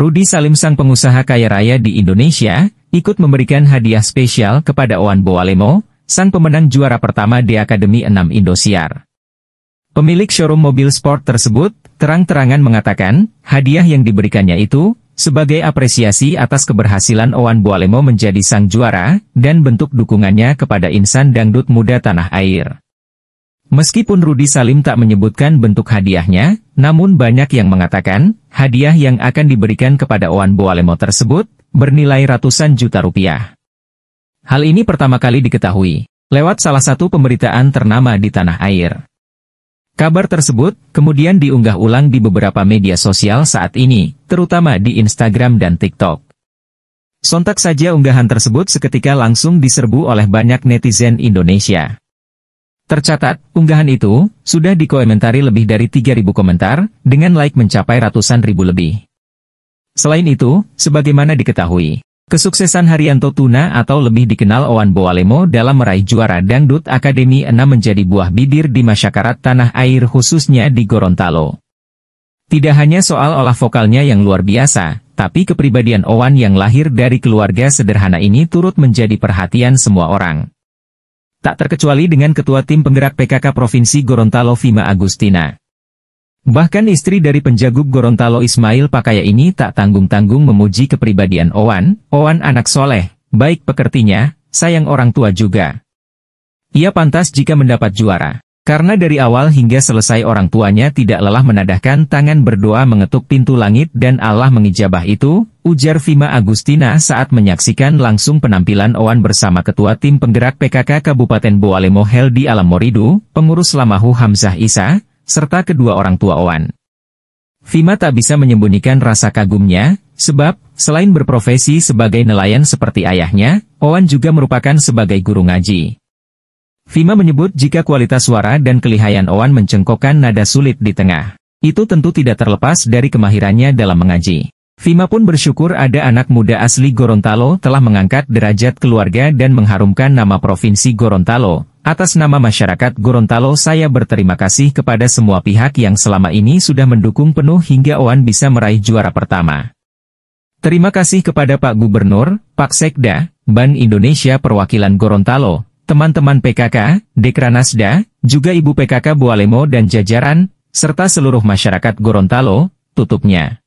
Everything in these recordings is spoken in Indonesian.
Rudi Salim sang pengusaha kaya raya di Indonesia, ikut memberikan hadiah spesial kepada Owan Boalemo, sang pemenang juara pertama di Akademi 6 Indosiar. Pemilik showroom mobil sport tersebut, terang-terangan mengatakan, hadiah yang diberikannya itu, sebagai apresiasi atas keberhasilan Owan Boalemo menjadi sang juara, dan bentuk dukungannya kepada insan dangdut muda tanah air. Meskipun Rudi Salim tak menyebutkan bentuk hadiahnya, namun banyak yang mengatakan, hadiah yang akan diberikan kepada Wan Boalemo tersebut, bernilai ratusan juta rupiah. Hal ini pertama kali diketahui, lewat salah satu pemberitaan ternama di tanah air. Kabar tersebut, kemudian diunggah ulang di beberapa media sosial saat ini, terutama di Instagram dan TikTok. Sontak saja unggahan tersebut seketika langsung diserbu oleh banyak netizen Indonesia. Tercatat, unggahan itu, sudah dikomentari lebih dari 3.000 komentar, dengan like mencapai ratusan ribu lebih. Selain itu, sebagaimana diketahui, kesuksesan Haryanto Tuna atau lebih dikenal Owan Boalemo dalam meraih juara Dangdut Akademi 6 menjadi buah bibir di masyarakat tanah air khususnya di Gorontalo. Tidak hanya soal olah vokalnya yang luar biasa, tapi kepribadian Owan yang lahir dari keluarga sederhana ini turut menjadi perhatian semua orang. Tak terkecuali dengan Ketua Tim Penggerak PKK Provinsi Gorontalo Fima Agustina. Bahkan istri dari penjagub Gorontalo Ismail Pakaya ini tak tanggung-tanggung memuji kepribadian Owan, Owan anak soleh, baik pekertinya, sayang orang tua juga. Ia pantas jika mendapat juara. Karena dari awal hingga selesai orang tuanya tidak lelah menadahkan tangan berdoa mengetuk pintu langit dan Allah mengijabah itu, ujar Fima Agustina saat menyaksikan langsung penampilan Owan bersama Ketua Tim Penggerak PKK Kabupaten Boalemo Heldi Alam Moridu, pengurus Lamahu Hamzah Isa, serta kedua orang tua Owan. Fima tak bisa menyembunyikan rasa kagumnya, sebab, selain berprofesi sebagai nelayan seperti ayahnya, Owan juga merupakan sebagai guru ngaji. Vima menyebut jika kualitas suara dan kelihayan Owan mencengkokkan nada sulit di tengah. Itu tentu tidak terlepas dari kemahirannya dalam mengaji. Vima pun bersyukur ada anak muda asli Gorontalo telah mengangkat derajat keluarga dan mengharumkan nama Provinsi Gorontalo. Atas nama masyarakat Gorontalo saya berterima kasih kepada semua pihak yang selama ini sudah mendukung penuh hingga Owan bisa meraih juara pertama. Terima kasih kepada Pak Gubernur, Pak Sekda, Ban Indonesia Perwakilan Gorontalo, teman-teman PKK, Dekranasda, juga Ibu PKK Bualemo dan jajaran, serta seluruh masyarakat Gorontalo, tutupnya.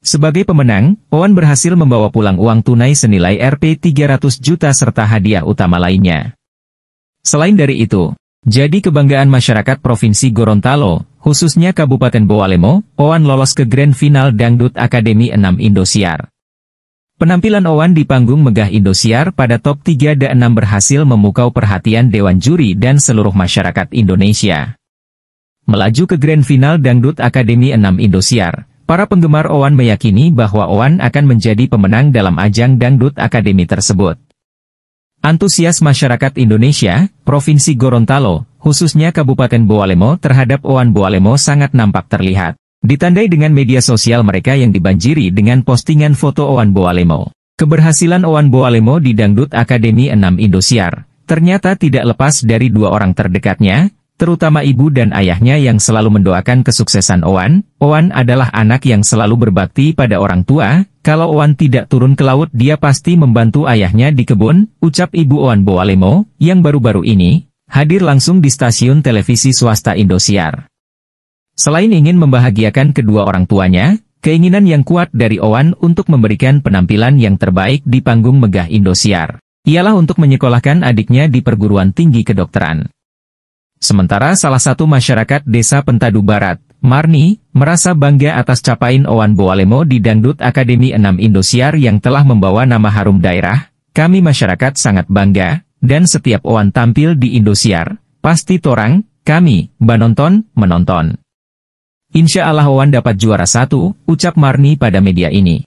Sebagai pemenang, Owan berhasil membawa pulang uang tunai senilai Rp 300 juta serta hadiah utama lainnya. Selain dari itu, jadi kebanggaan masyarakat Provinsi Gorontalo, khususnya Kabupaten Boalemo, Owan lolos ke Grand Final Dangdut Akademi 6 Indosiar. Penampilan Owan di panggung megah Indosiar pada top 3 dan 6 berhasil memukau perhatian Dewan Juri dan seluruh masyarakat Indonesia. Melaju ke Grand Final Dangdut Akademi 6 Indosiar, para penggemar Owan meyakini bahwa Owan akan menjadi pemenang dalam ajang Dangdut Akademi tersebut. Antusias masyarakat Indonesia, Provinsi Gorontalo, khususnya Kabupaten Boalemo terhadap Owan Boalemo sangat nampak terlihat. Ditandai dengan media sosial mereka yang dibanjiri dengan postingan foto Oan Boalemo. Keberhasilan Oan Boalemo di Dangdut Akademi 6 Indosiar, ternyata tidak lepas dari dua orang terdekatnya, terutama ibu dan ayahnya yang selalu mendoakan kesuksesan Oan. Oan adalah anak yang selalu berbakti pada orang tua, kalau Oan tidak turun ke laut dia pasti membantu ayahnya di kebun, ucap ibu Oan Boalemo, yang baru-baru ini, hadir langsung di stasiun televisi swasta Indosiar. Selain ingin membahagiakan kedua orang tuanya, keinginan yang kuat dari Owan untuk memberikan penampilan yang terbaik di panggung megah Indosiar, ialah untuk menyekolahkan adiknya di perguruan tinggi kedokteran. Sementara salah satu masyarakat desa Pentadu Barat, Marni, merasa bangga atas capaian Owan Boalemo di Dangdut Akademi 6 Indosiar yang telah membawa nama harum daerah, kami masyarakat sangat bangga, dan setiap Owan tampil di Indosiar, pasti torang, kami, banonton, menonton. Insya Allah Wan dapat juara satu, ucap Marni pada media ini.